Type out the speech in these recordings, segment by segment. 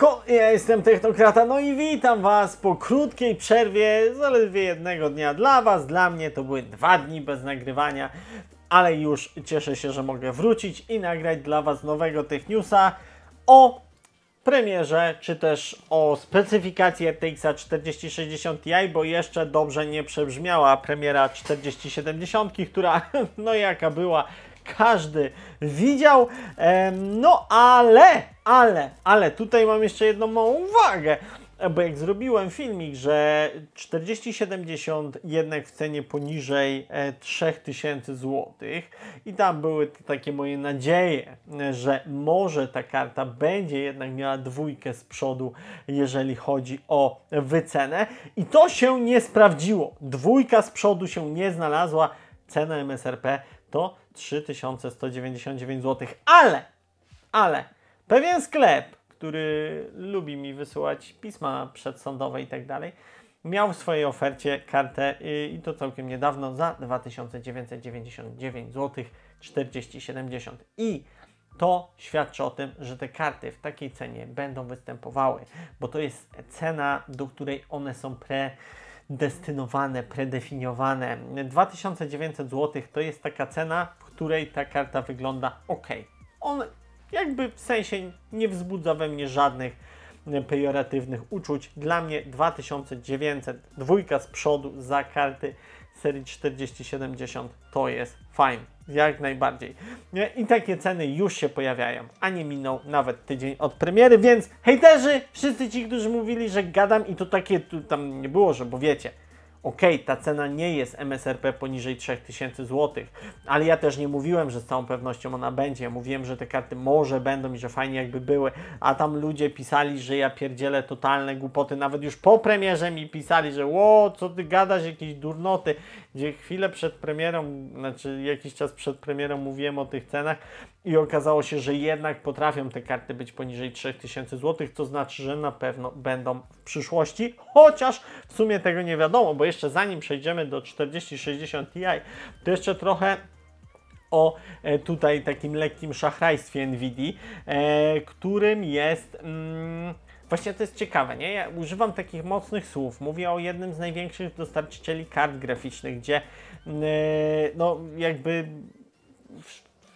Siemanko, ja jestem Technokrata, no i witam Was po krótkiej przerwie, zaledwie jednego dnia dla Was, dla mnie to były dwa dni bez nagrywania, ale już cieszę się, że mogę wrócić i nagrać dla Was nowego Techniusa o premierze, czy też o specyfikacji RTX 4060 i, bo jeszcze dobrze nie przebrzmiała premiera 4070, która no jaka była, każdy widział. No ale, ale, ale tutaj mam jeszcze jedną małą uwagę bo jak zrobiłem filmik, że 4070 jednak w cenie poniżej 3000 e, zł i tam były takie moje nadzieje, e, że może ta karta będzie jednak miała dwójkę z przodu, jeżeli chodzi o wycenę i to się nie sprawdziło. Dwójka z przodu się nie znalazła, cena MSRP to 3199 zł. Ale, ale pewien sklep, który lubi mi wysyłać pisma przedsądowe i tak dalej, miał w swojej ofercie kartę y, i to całkiem niedawno za 2999 zł 4070. I to świadczy o tym, że te karty w takiej cenie będą występowały, bo to jest cena, do której one są pre destynowane, predefiniowane. 2900 zł to jest taka cena, w której ta karta wygląda ok. On jakby w sensie nie wzbudza we mnie żadnych e, pejoratywnych uczuć. Dla mnie 2900, dwójka z przodu za karty serii 4070 to jest fajne. Jak najbardziej. I takie ceny już się pojawiają, a nie minął nawet tydzień od premiery, więc hejterzy, wszyscy ci, którzy mówili, że gadam i to takie tu, tam nie było, że bo wiecie, ok, ta cena nie jest MSRP poniżej 3000 zł, ale ja też nie mówiłem, że z całą pewnością ona będzie. Ja mówiłem, że te karty może będą i że fajnie jakby były, a tam ludzie pisali, że ja pierdzielę totalne głupoty. Nawet już po premierze mi pisali, że ło, co ty gadasz, jakieś durnoty gdzie chwilę przed premierą, znaczy jakiś czas przed premierą mówiłem o tych cenach i okazało się, że jednak potrafią te karty być poniżej 3000 zł, co znaczy, że na pewno będą w przyszłości, chociaż w sumie tego nie wiadomo, bo jeszcze zanim przejdziemy do 4060 Ti, to jeszcze trochę o e, tutaj takim lekkim szachrajstwie NVIDII, e, którym jest... Mm, Właśnie to jest ciekawe, nie? Ja używam takich mocnych słów. Mówię o jednym z największych dostarczycieli kart graficznych, gdzie yy, no jakby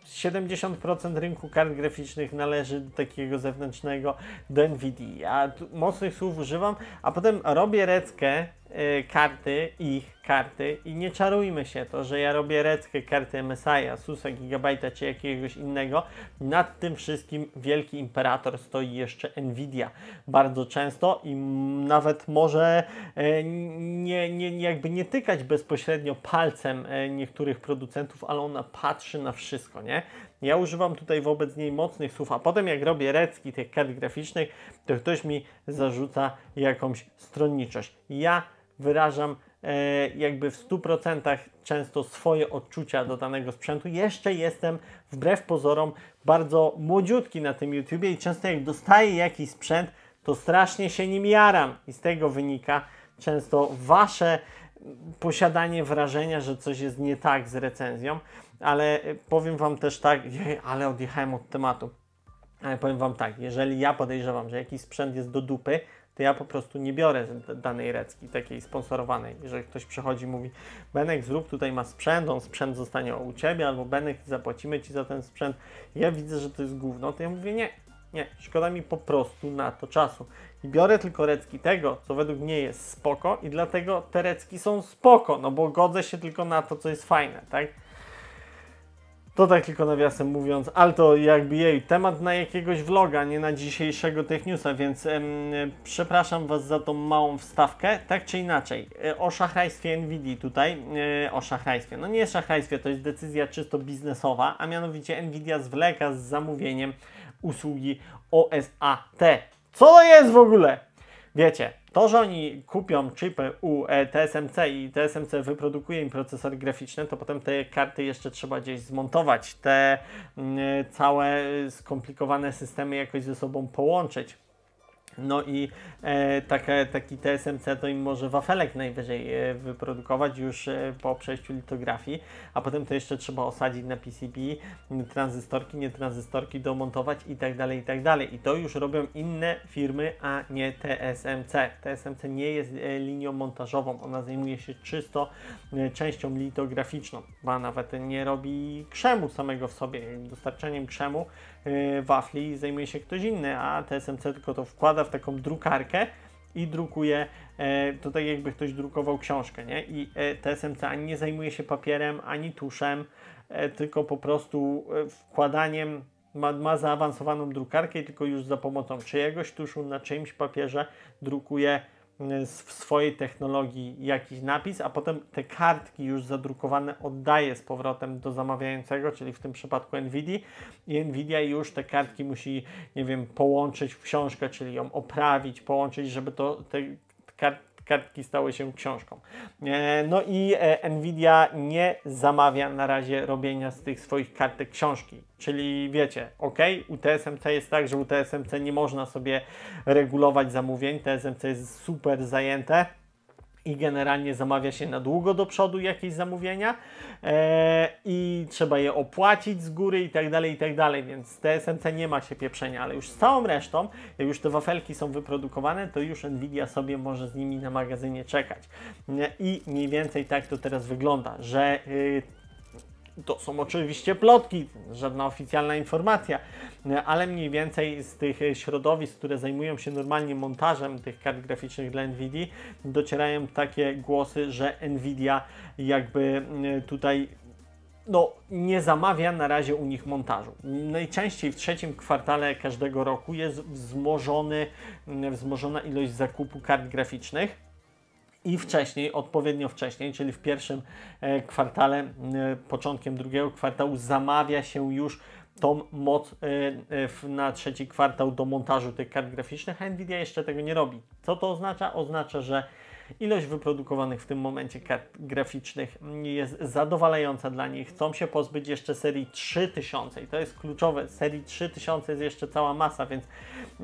70% rynku kart graficznych należy do takiego zewnętrznego, do NVIDII. Ja mocnych słów używam, a potem robię reckę Y, karty, ich karty i nie czarujmy się to, że ja robię redkę karty MSI, Susa, Gigabyte'a czy jakiegoś innego. Nad tym wszystkim wielki imperator stoi jeszcze Nvidia bardzo często i nawet może e, nie, nie, jakby nie tykać bezpośrednio palcem e, niektórych producentów, ale ona patrzy na wszystko, nie? Ja używam tutaj wobec niej mocnych słów, a potem jak robię recki tych kart graficznych, to ktoś mi zarzuca jakąś stronniczość. Ja wyrażam e, jakby w 100% często swoje odczucia do danego sprzętu. Jeszcze jestem wbrew pozorom bardzo młodziutki na tym YouTubie i często jak dostaję jakiś sprzęt, to strasznie się nim jaram i z tego wynika często wasze posiadanie wrażenia, że coś jest nie tak z recenzją, ale e, powiem wam też tak, ale odjechałem od tematu. Ale powiem wam tak, jeżeli ja podejrzewam, że jakiś sprzęt jest do dupy, to ja po prostu nie biorę danej recki, takiej sponsorowanej. Jeżeli ktoś przychodzi i mówi, Benek zrób tutaj ma sprzęt, on sprzęt zostanie u Ciebie, albo Benek zapłacimy Ci za ten sprzęt, ja widzę, że to jest gówno, to ja mówię nie, nie, szkoda mi po prostu na to czasu. I biorę tylko recki tego, co według mnie jest spoko i dlatego te recki są spoko, no bo godzę się tylko na to, co jest fajne, tak? To tak tylko nawiasem mówiąc, ale to jakby jej temat na jakiegoś vloga, nie na dzisiejszego Tech Newsa, więc em, przepraszam Was za tą małą wstawkę. Tak czy inaczej, e, o szachrajstwie Nvidia tutaj, e, o szachrajstwie, no nie szachrajstwie, to jest decyzja czysto biznesowa, a mianowicie NVIDIA zwleka z zamówieniem usługi OSAT. Co to jest w ogóle? Wiecie, to, że oni kupią chipy u e, TSMC i TSMC wyprodukuje im procesory graficzne, to potem te karty jeszcze trzeba gdzieś zmontować, te mm, całe skomplikowane systemy jakoś ze sobą połączyć. No i e, taka, taki TSMC to im może wafelek najwyżej e, wyprodukować już e, po przejściu litografii, a potem to jeszcze trzeba osadzić na PCB, tranzystorki, nie tranzystorki domontować i tak dalej, i tak dalej. I to już robią inne firmy, a nie TSMC. TSMC nie jest e, linią montażową, ona zajmuje się czysto e, częścią litograficzną, a nawet nie robi krzemu samego w sobie, dostarczaniem krzemu, E, wafli i zajmuje się ktoś inny, a TSMC tylko to wkłada w taką drukarkę i drukuje, e, to tak jakby ktoś drukował książkę, nie? I e, TSMC ani nie zajmuje się papierem, ani tuszem, tylko po prostu wkładaniem ma, ma zaawansowaną drukarkę, tylko już za pomocą czyjegoś tuszu na czyimś papierze drukuje E, w swojej technologii jakiś napis, a potem te kartki już zadrukowane oddaje z powrotem do zamawiającego, czyli w tym przypadku Nvidia i Nvidia już te kartki musi, nie wiem, połączyć w książkę, czyli ją oprawić, połączyć, żeby to te kartki kartki stały się książką. E, no i e, Nvidia nie zamawia na razie robienia z tych swoich kartek książki. Czyli wiecie, ok, TSMC jest tak, że u TSMC nie można sobie regulować zamówień, TSMC jest super zajęte, i generalnie zamawia się na długo do przodu jakieś zamówienia e, i trzeba je opłacić z góry i tak dalej, i tak dalej, więc z TSMC nie ma się pieprzenia, ale już z całą resztą, jak już te wafelki są wyprodukowane, to już Nvidia sobie może z nimi na magazynie czekać. I mniej więcej tak to teraz wygląda, że y, to są oczywiście plotki, żadna oficjalna informacja, ale mniej więcej z tych środowisk, które zajmują się normalnie montażem tych kart graficznych dla NVIDII, docierają takie głosy, że NVIDIA jakby e, tutaj no, nie zamawia na razie u nich montażu. Najczęściej w trzecim kwartale każdego roku jest wzmożony, wzmożona ilość zakupu kart graficznych i wcześniej, odpowiednio wcześniej, czyli w pierwszym e, kwartale, e, początkiem drugiego kwartału zamawia się już tą moc e, na trzeci kwartał do montażu tych kart graficznych, Nvidia jeszcze tego nie robi. Co to oznacza? Oznacza, że Ilość wyprodukowanych w tym momencie kart graficznych jest zadowalająca dla nich. Chcą się pozbyć jeszcze serii 3000 i to jest kluczowe. Serii 3000 jest jeszcze cała masa, więc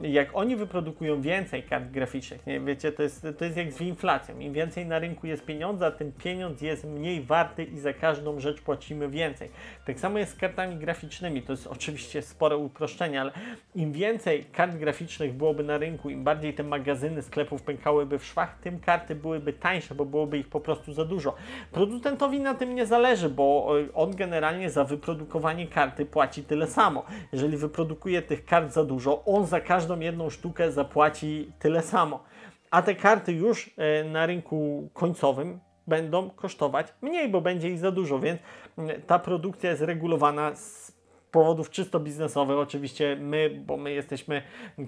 jak oni wyprodukują więcej kart graficznych, nie wiecie, to jest, to jest jak z inflacją. Im więcej na rynku jest pieniądza, tym pieniądz jest mniej warty i za każdą rzecz płacimy więcej. Tak samo jest z kartami graficznymi. To jest oczywiście spore uproszczenie, ale im więcej kart graficznych byłoby na rynku, im bardziej te magazyny sklepów pękałyby w szwach, tym kart byłyby tańsze, bo byłoby ich po prostu za dużo. Producentowi na tym nie zależy, bo y, on generalnie za wyprodukowanie karty płaci tyle samo. Jeżeli wyprodukuje tych kart za dużo, on za każdą jedną sztukę zapłaci tyle samo. A te karty już y, na rynku końcowym będą kosztować mniej, bo będzie ich za dużo, więc y, ta produkcja jest regulowana z powodów czysto biznesowych, oczywiście my, bo my jesteśmy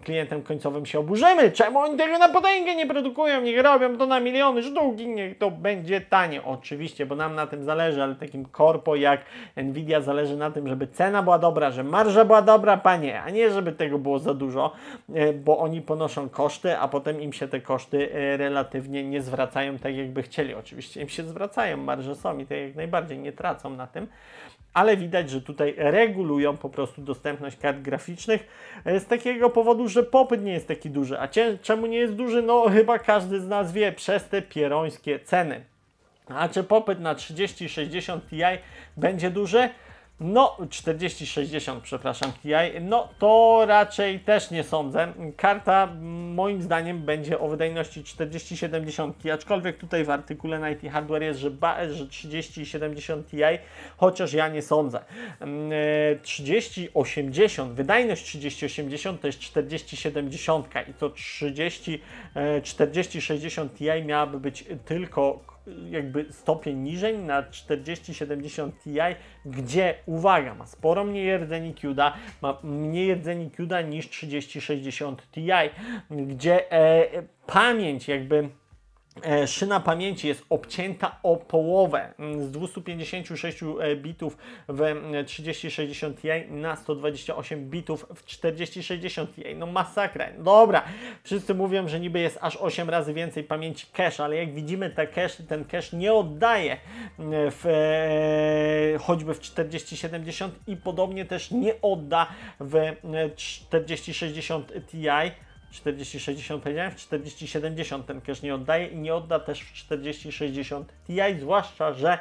klientem końcowym, się oburzymy. Czemu oni tego na potęgę nie produkują? Niech robią to na miliony sztuki, niech to będzie tanie. Oczywiście, bo nam na tym zależy, ale takim korpo jak Nvidia zależy na tym, żeby cena była dobra, że marża była dobra, panie, a nie żeby tego było za dużo, e, bo oni ponoszą koszty, a potem im się te koszty e, relatywnie nie zwracają tak, jakby chcieli. Oczywiście im się zwracają, marże są i te jak najbardziej nie tracą na tym ale widać, że tutaj regulują po prostu dostępność kart graficznych e, z takiego powodu, że popyt nie jest taki duży. A czemu nie jest duży? No chyba każdy z nas wie, przez te pierońskie ceny. A czy popyt na 30-60 Ti będzie duży? no 40-60, przepraszam, TI, no to raczej też nie sądzę. Karta moim zdaniem będzie o wydajności 40-70, aczkolwiek tutaj w artykule na IT Hardware jest, że, że 30-70 TI, chociaż ja nie sądzę. 30-80, mm, e, wydajność 30-80 to jest 40-70 i to 30-40-60 TI miałaby być tylko jakby stopień niżej na 40-70 Ti, gdzie uwaga, ma sporo mniej rdzeni CUDA, ma mniej rdzeni CUDA niż 30-60 Ti, gdzie e, e pamięć jakby E, szyna pamięci jest obcięta o połowę mm, z 256 e, bitów w 3060 mm, Ti na 128 bitów w 4060 Ti. No masakra. Dobra, wszyscy mówią, że niby jest aż 8 razy więcej pamięci cache, ale jak widzimy ta cache, ten cache nie oddaje mm, w, e, choćby w 4070 i podobnie też nie odda w 4060 Ti. 4060 powiedziałem, w 4070 ten cache nie oddaje i nie odda też w 4060 Ti, zwłaszcza, że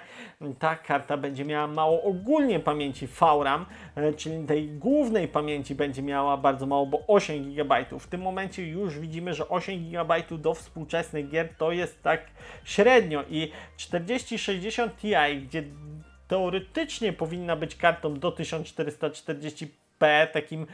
ta karta będzie miała mało ogólnie pamięci VRAM, e, czyli tej głównej pamięci będzie miała bardzo mało, bo 8 GB. W tym momencie już widzimy, że 8 GB do współczesnych gier to jest tak średnio i 4060 Ti, gdzie teoretycznie powinna być kartą do 1440p, takim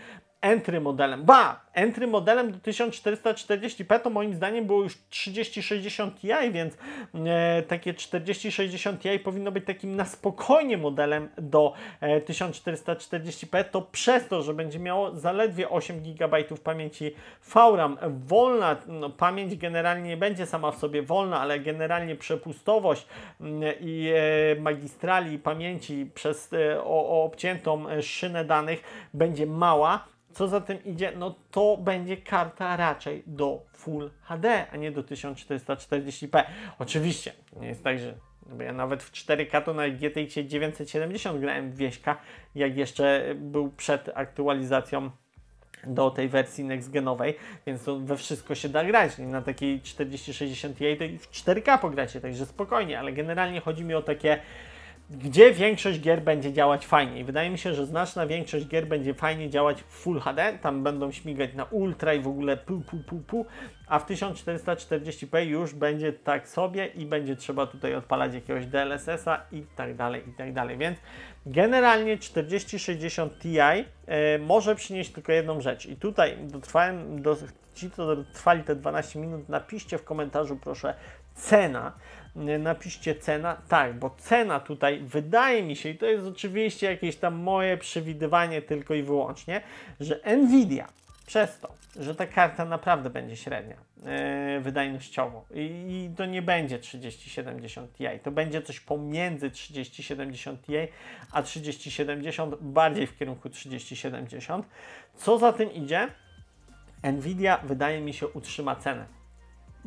entry modelem. Ba! Entry modelem do 1440p to moim zdaniem było już 3060 Ti, więc e, takie 4060 Ti powinno być takim na spokojnie modelem do e, 1440p. To przez to, że będzie miało zaledwie 8 GB pamięci VRAM, wolna no, pamięć generalnie nie będzie sama w sobie wolna, ale generalnie przepustowość mm, i e, magistrali pamięci przez e, o, o obciętą e, szynę danych będzie mała, co za tym idzie, no to będzie karta raczej do Full HD, a nie do 1440p. Oczywiście, nie jest tak, że ja nawet w 4K to na GTX 970 grałem w wieśka, jak jeszcze był przed aktualizacją do tej wersji next genowej, więc to we wszystko się da grać. Na takiej 4060 Ti to i w 4K pogracie, także spokojnie, ale generalnie chodzi mi o takie gdzie większość gier będzie działać fajnie? Wydaje mi się, że znaczna większość gier będzie fajnie działać w Full HD, tam będą śmigać na Ultra i w ogóle pu, pu, pu, pu, a w 1440p już będzie tak sobie i będzie trzeba tutaj odpalać jakiegoś DLSS-a i tak dalej, i tak dalej. Więc generalnie 4060 Ti e, może przynieść tylko jedną rzecz i tutaj dotrwałem, do, ci co trwali te 12 minut, napiszcie w komentarzu proszę, cena. Napiszcie cena, tak, bo cena tutaj wydaje mi się, i to jest oczywiście jakieś tam moje przewidywanie tylko i wyłącznie, że Nvidia przez to, że ta karta naprawdę będzie średnia yy, wydajnościowo I, I, to nie będzie 3070 Ti, to będzie coś pomiędzy 3070 Ti a 3070, bardziej w kierunku 3070. Co za tym idzie? Nvidia wydaje mi się utrzyma cenę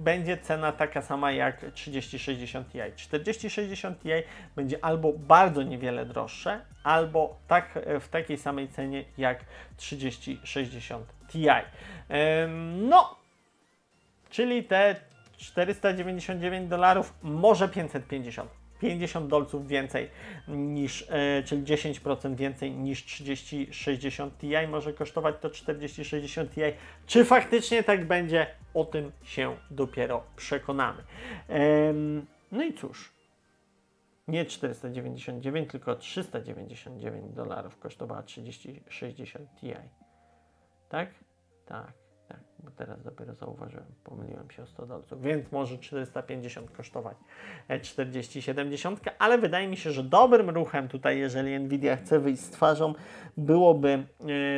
będzie cena taka sama jak 3060 Ti. 4060 Ti będzie albo bardzo niewiele droższe, albo tak w takiej samej cenie jak 3060 Ti. No, czyli te 499 dolarów, może 550. 50 dolców więcej niż, e, czyli 10% więcej niż 3060 Ti, może kosztować to 4060 Ti. Czy faktycznie tak będzie? O tym się dopiero przekonamy. No i cóż, nie 499, tylko 399 dolarów kosztowała 3060 Ti. Tak? Tak bo teraz dopiero zauważyłem, pomyliłem się o 100 dolców, więc może 450 kosztować 40-70, e, ale wydaje mi się, że dobrym ruchem tutaj, jeżeli Nvidia chce wyjść z twarzą, byłoby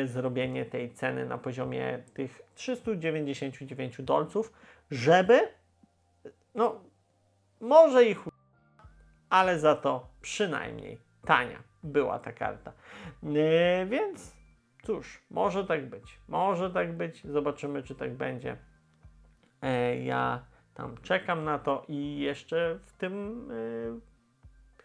e, zrobienie tej ceny na poziomie tych 399 dolców, żeby no może ich ale za to przynajmniej tania była ta karta. E, więc Cóż, może tak być, może tak być, zobaczymy czy tak będzie. E, ja tam czekam na to i jeszcze w tym,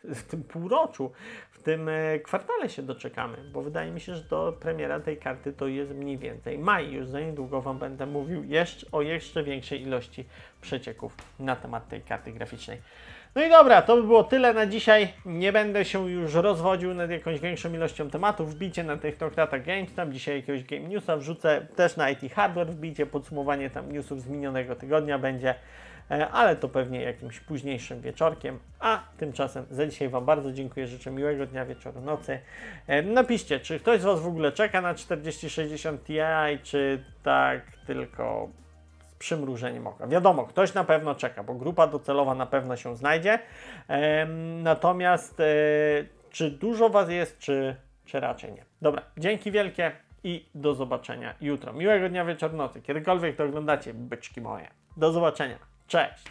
e, w tym półroczu, w tym e, kwartale się doczekamy, bo wydaje mi się, że do premiera tej karty to jest mniej więcej maj. Już za niedługo Wam będę mówił jeszcze, o jeszcze większej ilości przecieków na temat tej karty graficznej. No i dobra, to by było tyle na dzisiaj. Nie będę się już rozwodził nad jakąś większą ilością tematów. Wbicie na tych Technokratach Games, tam dzisiaj jakiegoś Game Newsa wrzucę, też na IT Hardware wbicie, podsumowanie tam newsów z minionego tygodnia będzie, e, ale to pewnie jakimś późniejszym wieczorkiem. A tymczasem za dzisiaj Wam bardzo dziękuję, życzę miłego dnia, wieczoru, nocy. E, napiszcie, czy ktoś z Was w ogóle czeka na 4060 Ti, czy tak tylko przymrużeniem oka. Wiadomo, ktoś na pewno czeka, bo grupa docelowa na pewno się znajdzie. Natomiast e, czy dużo Was jest, czy, czy raczej nie. Dobra, dzięki wielkie i do zobaczenia jutro. Miłego dnia, wieczoru. nocy. Kiedykolwiek to oglądacie, byczki moje. Do zobaczenia. Cześć!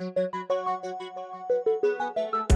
Thank you.